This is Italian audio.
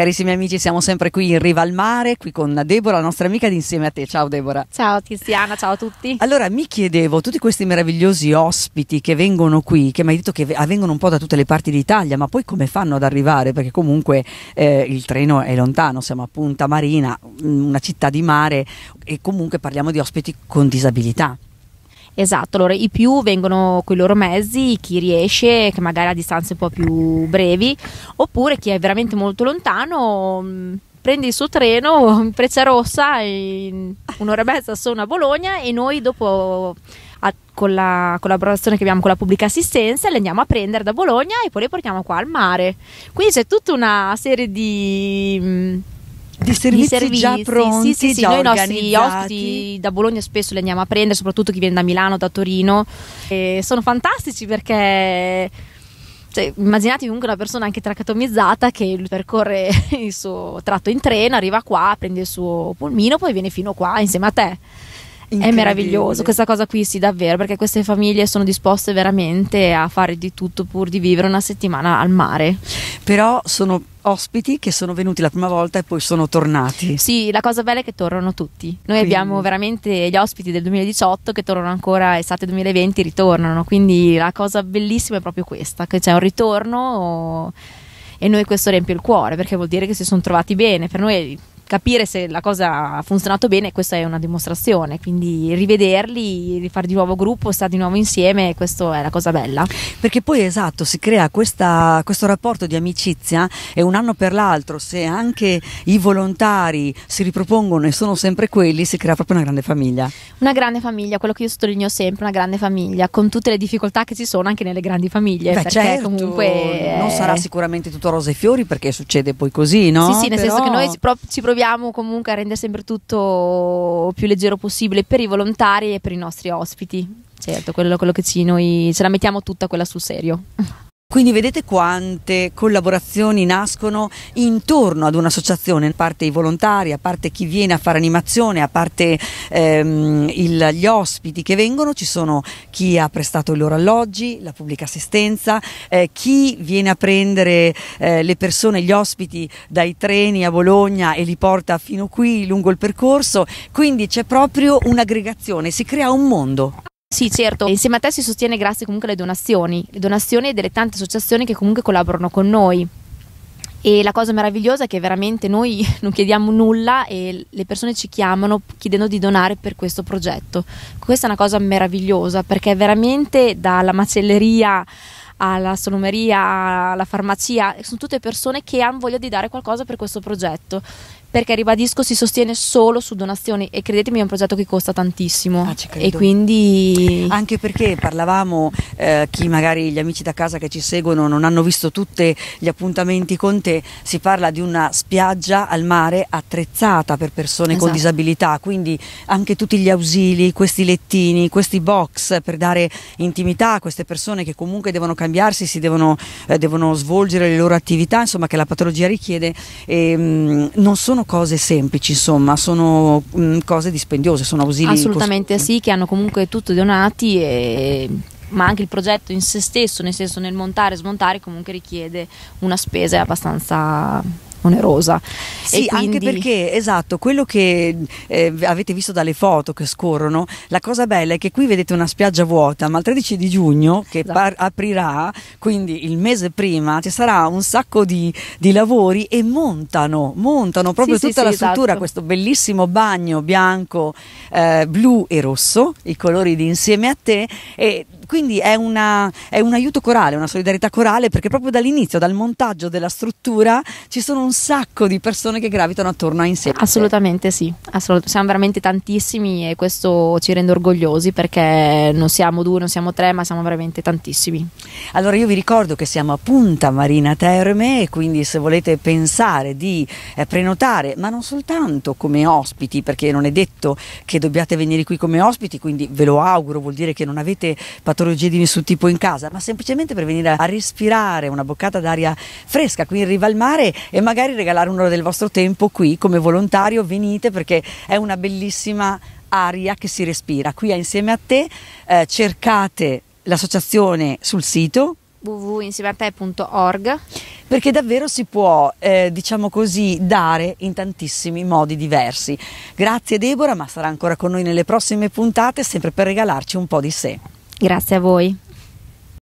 Carissimi amici, siamo sempre qui in riva al mare, qui con Debora, la nostra amica di Insieme a te. Ciao Debora. Ciao Tiziana, ciao a tutti. Allora, mi chiedevo, tutti questi meravigliosi ospiti che vengono qui, che mi hai detto che vengono un po' da tutte le parti d'Italia, ma poi come fanno ad arrivare? Perché comunque eh, il treno è lontano, siamo a Punta Marina, una città di mare e comunque parliamo di ospiti con disabilità. Esatto, allora i più vengono con i loro mezzi, chi riesce, che magari ha distanze un po' più brevi, oppure chi è veramente molto lontano mm, prende il suo treno in Freccia Rossa in un'ora e mezza sono a Bologna e noi dopo a, con la collaborazione che abbiamo con la pubblica assistenza le andiamo a prendere da Bologna e poi le portiamo qua al mare. Quindi c'è tutta una serie di mm, di servizi, di servizi già pronti, sì, sì, sì, già noi organizzati. i nostri ospiti da Bologna spesso li andiamo a prendere, soprattutto chi viene da Milano, da Torino. E sono fantastici perché cioè, immaginatevi comunque una persona anche tracatomizzata che percorre il suo tratto in treno, arriva qua, prende il suo polmino, poi viene fino qua insieme a te è meraviglioso. Questa cosa qui sì, davvero, perché queste famiglie sono disposte veramente a fare di tutto pur di vivere una settimana al mare. Però sono ospiti che sono venuti la prima volta e poi sono tornati. Sì, la cosa bella è che tornano tutti. Noi quindi. abbiamo veramente gli ospiti del 2018 che tornano ancora estate 2020 ritornano, quindi la cosa bellissima è proprio questa, che c'è un ritorno o... e noi questo riempie il cuore perché vuol dire che si sono trovati bene. Per noi capire se la cosa ha funzionato bene, questa è una dimostrazione, quindi rivederli, rifare di nuovo gruppo, stare di nuovo insieme, questa è la cosa bella. Perché poi esatto, si crea questa, questo rapporto di amicizia e un anno per l'altro, se anche i volontari si ripropongono e sono sempre quelli, si crea proprio una grande famiglia. Una grande famiglia, quello che io sottolineo sempre, una grande famiglia, con tutte le difficoltà che ci sono anche nelle grandi famiglie. Beh, certo, comunque... Non sarà sicuramente tutto rose e fiori perché succede poi così, no? Sì, sì, nel Però... senso che noi ci proviamo proviamo comunque a rendere sempre tutto più leggero possibile per i volontari e per i nostri ospiti. Certo, quello, quello che ci noi ce la mettiamo tutta quella sul serio. Quindi vedete quante collaborazioni nascono intorno ad un'associazione, a parte i volontari, a parte chi viene a fare animazione, a parte ehm, il, gli ospiti che vengono, ci sono chi ha prestato i loro alloggi, la pubblica assistenza, eh, chi viene a prendere eh, le persone, gli ospiti dai treni a Bologna e li porta fino qui lungo il percorso, quindi c'è proprio un'aggregazione, si crea un mondo. Sì, certo. Insieme a te si sostiene grazie comunque alle donazioni, le donazioni delle tante associazioni che comunque collaborano con noi. E la cosa meravigliosa è che veramente noi non chiediamo nulla e le persone ci chiamano chiedendo di donare per questo progetto. Questa è una cosa meravigliosa perché veramente dalla macelleria alla salumeria, alla farmacia, sono tutte persone che hanno voglia di dare qualcosa per questo progetto perché ribadisco si sostiene solo su donazioni e credetemi è un progetto che costa tantissimo ah, e quindi anche perché parlavamo eh, chi magari gli amici da casa che ci seguono non hanno visto tutti gli appuntamenti con te si parla di una spiaggia al mare attrezzata per persone esatto. con disabilità quindi anche tutti gli ausili questi lettini questi box per dare intimità a queste persone che comunque devono cambiarsi si devono, eh, devono svolgere le loro attività insomma che la patologia richiede e, ehm, mh, non sono sono cose semplici, insomma, sono mh, mm, cose dispendiose, sono ausili. Assolutamente cost- sì, che hanno comunque tutto donati e ma anche il progetto in se stesso, nel senso nel montare e smontare, comunque richiede una spesa abbastanza onerosa. Sì, quindi... anche perché, esatto, quello che eh, avete visto dalle foto che scorrono, la cosa bella è che qui vedete una spiaggia vuota, ma il 13 di giugno che esatto. aprirà, quindi il mese prima, ci sarà un sacco di, di lavori e montano, montano proprio sì, tutta sì, la sì, struttura, esatto. questo bellissimo bagno bianco, eh, blu e rosso, i colori di insieme a te. E, quindi è, una, è un aiuto corale, una solidarietà corale, perché proprio dall'inizio, dal montaggio della struttura, ci sono un un sacco di persone che gravitano attorno a insieme. Assolutamente sì, assolut- siamo veramente tantissimi e questo ci rende orgogliosi perché non siamo due, non siamo tre, ma siamo veramente tantissimi. Allora io vi ricordo che siamo a Punta Marina Terme e quindi se volete pensare di eh, prenotare, ma non soltanto come ospiti, perché non è detto che dobbiate venire qui come ospiti, quindi ve lo auguro, vuol dire che non avete patologie di nessun tipo in casa, ma semplicemente per venire a respirare una boccata d'aria fresca qui in riva al mare e magari magari regalare un'ora del vostro tempo qui come volontario, venite perché è una bellissima aria che si respira. Qui è insieme a te, eh, cercate l'associazione sul sito www.insiemeate.org perché davvero si può, eh, diciamo così, dare in tantissimi modi diversi. Grazie Deborah, ma sarà ancora con noi nelle prossime puntate, sempre per regalarci un po' di sé. Grazie a voi.